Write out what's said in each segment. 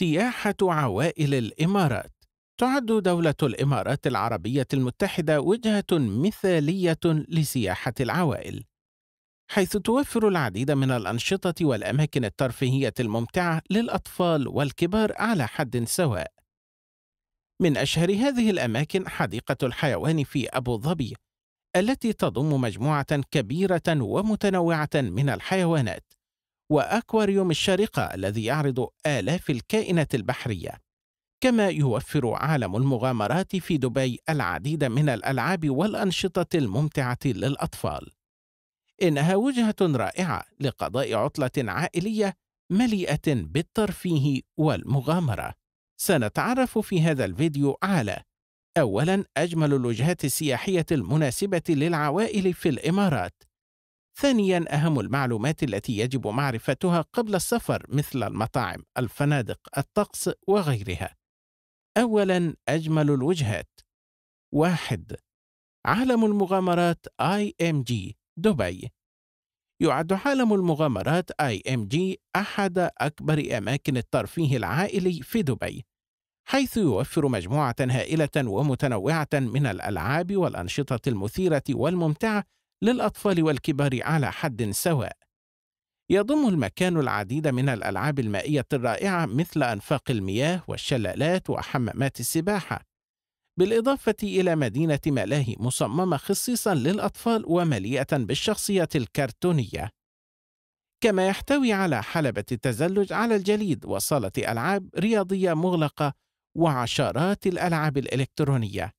سياحة عوائل الإمارات تعد دولة الإمارات العربية المتحدة وجهة مثالية لسياحة العوائل، حيث توفر العديد من الأنشطة والأماكن الترفيهية الممتعة للأطفال والكبار على حد سواء. من أشهر هذه الأماكن حديقة الحيوان في أبو ظبي، التي تضم مجموعة كبيرة ومتنوعة من الحيوانات، وأكواريوم الشارقة الذي يعرض آلاف الكائنات البحرية كما يوفر عالم المغامرات في دبي العديد من الألعاب والأنشطة الممتعة للأطفال إنها وجهة رائعة لقضاء عطلة عائلية مليئة بالترفيه والمغامرة سنتعرف في هذا الفيديو على أولاً أجمل الوجهات السياحية المناسبة للعوائل في الإمارات ثانيا أهم المعلومات التي يجب معرفتها قبل السفر مثل المطاعم، الفنادق، الطقس وغيرها. أولا أجمل الوجهات واحد عالم المغامرات اي ام جي دبي يعد عالم المغامرات اي ام جي أحد أكبر أماكن الترفيه العائلي في دبي حيث يوفر مجموعة هائلة ومتنوعة من الألعاب والأنشطة المثيرة والممتعة للأطفال والكبار على حد سواء. يضم المكان العديد من الألعاب المائية الرائعة مثل أنفاق المياه والشلالات وحمامات السباحة، بالإضافة إلى مدينة ملاهي مصممة خصيصًا للأطفال ومليئة بالشخصية الكرتونية. كما يحتوي على حلبة التزلج على الجليد وصالة ألعاب رياضية مغلقة وعشرات الألعاب الإلكترونية.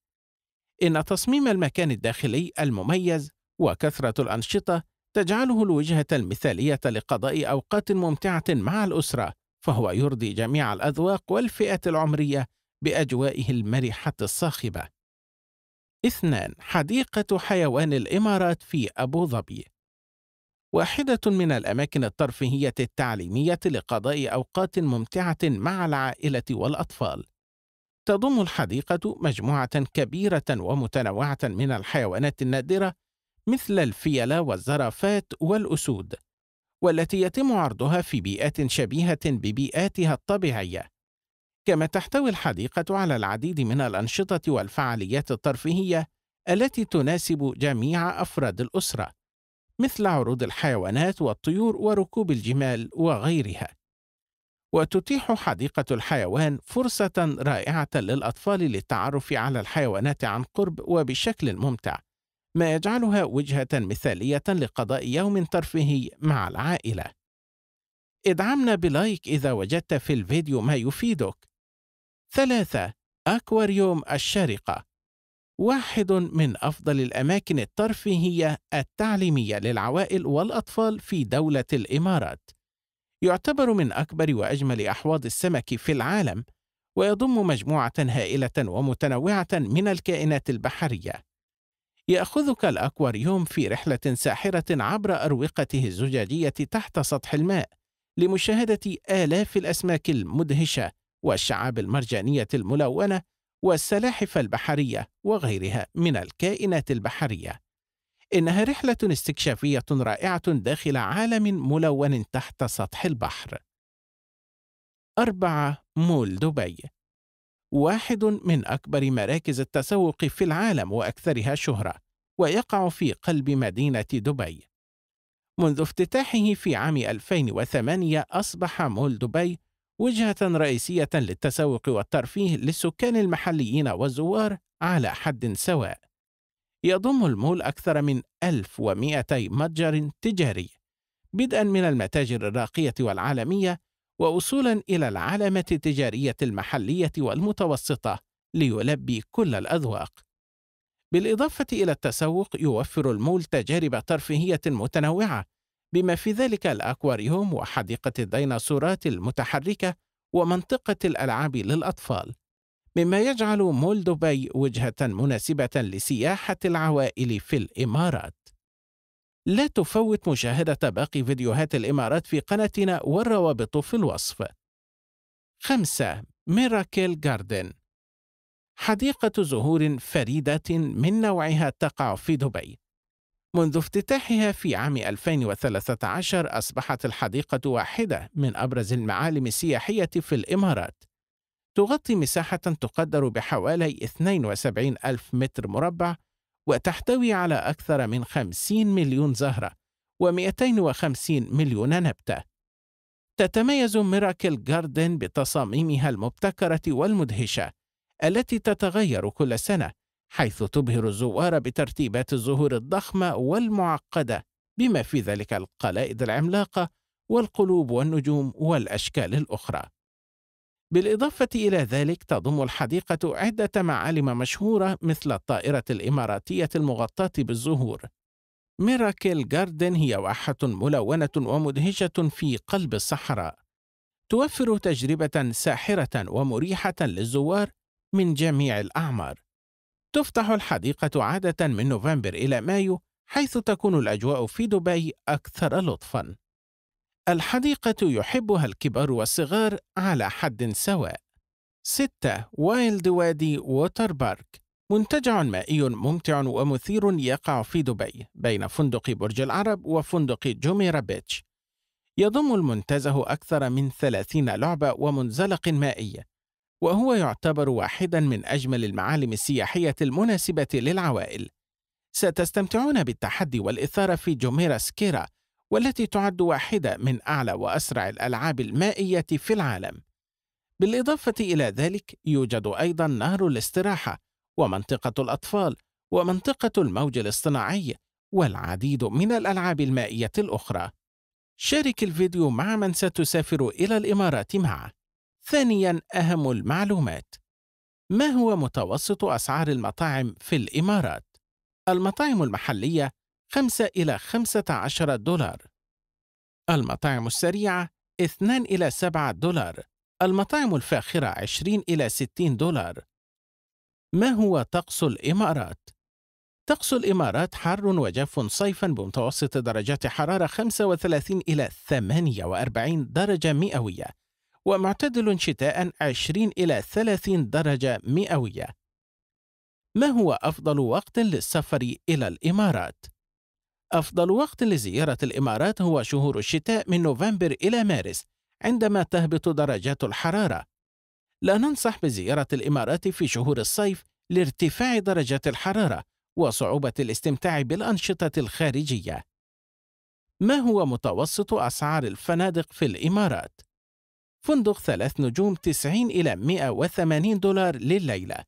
إن تصميم المكان الداخلي المميز وكثرة الأنشطة تجعله الوجهة المثالية لقضاء أوقات ممتعة مع الأسرة فهو يرضي جميع الأذواق والفئات العمرية بأجوائه المرحة الصاخبة. اثنان حديقة حيوان الإمارات في أبو ظبي واحدة من الأماكن الترفيهية التعليمية لقضاء أوقات ممتعة مع العائلة والأطفال. تضم الحديقة مجموعة كبيرة ومتنوعة من الحيوانات النادرة مثل الفيلة والزرافات والأسود والتي يتم عرضها في بيئات شبيهة ببيئاتها الطبيعية كما تحتوي الحديقة على العديد من الأنشطة والفعاليات الترفيهية التي تناسب جميع أفراد الأسرة مثل عروض الحيوانات والطيور وركوب الجمال وغيرها وتتيح حديقة الحيوان فرصة رائعة للأطفال للتعرف على الحيوانات عن قرب وبشكل ممتع ما يجعلها وجهة مثالية لقضاء يوم ترفيهي مع العائلة. ادعمنا بلايك إذا وجدت في الفيديو ما يفيدك. ثلاثة أكواريوم الشارقة واحد من أفضل الأماكن الترفيهية التعليمية للعوائل والأطفال في دولة الإمارات. يعتبر من أكبر وأجمل أحواض السمك في العالم، ويضم مجموعة هائلة ومتنوعة من الكائنات البحرية. يأخذك الأكواريوم في رحلة ساحرة عبر أروقته الزجاجية تحت سطح الماء لمشاهدة آلاف الأسماك المدهشة والشعاب المرجانية الملونة والسلاحف البحرية وغيرها من الكائنات البحرية. إنها رحلة استكشافية رائعة داخل عالم ملون تحت سطح البحر. 4 مول دبي واحد من أكبر مراكز التسوق في العالم وأكثرها شهرة، ويقع في قلب مدينة دبي. منذ افتتاحه في عام 2008 أصبح مول دبي وجهة رئيسية للتسوق والترفيه للسكان المحليين والزوار على حد سواء. يضم المول أكثر من 1200 متجر تجاري، بدءا من المتاجر الراقية والعالمية ووصولا إلى العلامة التجارية المحلية والمتوسطة ليلبي كل الأذواق. بالإضافة إلى التسوق يوفر المول تجارب ترفيهية متنوعة بما في ذلك الأكواريوم وحديقة الديناصورات المتحركة ومنطقة الألعاب للأطفال مما يجعل مول دبي وجهة مناسبة لسياحة العوائل في الإمارات لا تفوت مشاهدة باقي فيديوهات الإمارات في قناتنا والروابط في الوصف. 5. ميراكل جاردن حديقة زهور فريدة من نوعها تقع في دبي. منذ افتتاحها في عام 2013 أصبحت الحديقة واحدة من أبرز المعالم السياحية في الإمارات. تغطي مساحة تقدر بحوالي 72 ألف متر مربع وتحتوي على أكثر من 50 مليون زهرة و250 مليون نبتة. تتميز ميراكل جاردن بتصاميمها المبتكرة والمدهشة التي تتغير كل سنة حيث تبهر الزوار بترتيبات الزهور الضخمة والمعقدة بما في ذلك القلائد العملاقة والقلوب والنجوم والأشكال الأخرى. بالإضافة إلى ذلك تضم الحديقة عدة معالم مشهورة مثل الطائرة الإماراتية المغطاة بالزهور ميراكل جاردن هي واحة ملونة ومدهشة في قلب الصحراء توفر تجربة ساحرة ومريحة للزوار من جميع الأعمار تفتح الحديقة عادة من نوفمبر إلى مايو حيث تكون الأجواء في دبي أكثر لطفاً الحديقة يحبها الكبار والصغار على حد سواء. 6. وايلد وادي ووتر بارك منتجع مائي ممتع ومثير يقع في دبي بين فندق برج العرب وفندق جوميرا بيتش. يضم المنتزه أكثر من 30 لعبة ومنزلق مائي، وهو يعتبر واحدا من أجمل المعالم السياحية المناسبة للعوائل. ستستمتعون بالتحدي والإثارة في جوميرا سكيرا والتي تعد واحدة من أعلى وأسرع الألعاب المائية في العالم. بالإضافة إلى ذلك يوجد أيضا نهر الاستراحة ومنطقة الأطفال ومنطقة الموج الاصطناعي والعديد من الألعاب المائية الأخرى. شارك الفيديو مع من ستسافر إلى الإمارات معه. ثانيا أهم المعلومات ما هو متوسط أسعار المطاعم في الإمارات؟ المطاعم المحلية 5 إلى 15 دولار المطاعم السريعة 2 إلى 7 دولار المطاعم الفاخرة 20 إلى 60 دولار ما هو طقس الإمارات؟ طقس الإمارات حار وجاف صيفا بمتوسط درجات حرارة 35 إلى 48 درجة مئوية ومعتدل شتاء 20 إلى 30 درجة مئوية ما هو أفضل وقت للسفر إلى الإمارات؟ أفضل وقت لزيارة الإمارات هو شهور الشتاء من نوفمبر إلى مارس عندما تهبط درجات الحرارة. لا ننصح بزيارة الإمارات في شهور الصيف لارتفاع درجات الحرارة وصعوبة الاستمتاع بالأنشطة الخارجية. ما هو متوسط أسعار الفنادق في الإمارات؟ فندق ثلاث نجوم 90 إلى 180 دولار لليلة.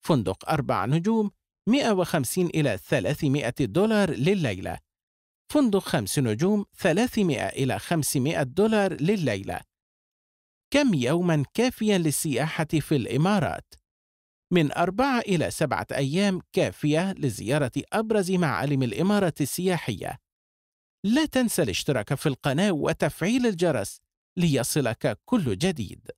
فندق أربع نجوم 150 إلى 300 دولار لليلة فندق خمس نجوم 300 إلى 500 دولار لليلة كم يوما كافيا للسياحة في الإمارات؟ من أربعة إلى سبعة أيام كافية لزيارة أبرز معالم الإمارة السياحية لا تنسى الاشتراك في القناة وتفعيل الجرس ليصلك كل جديد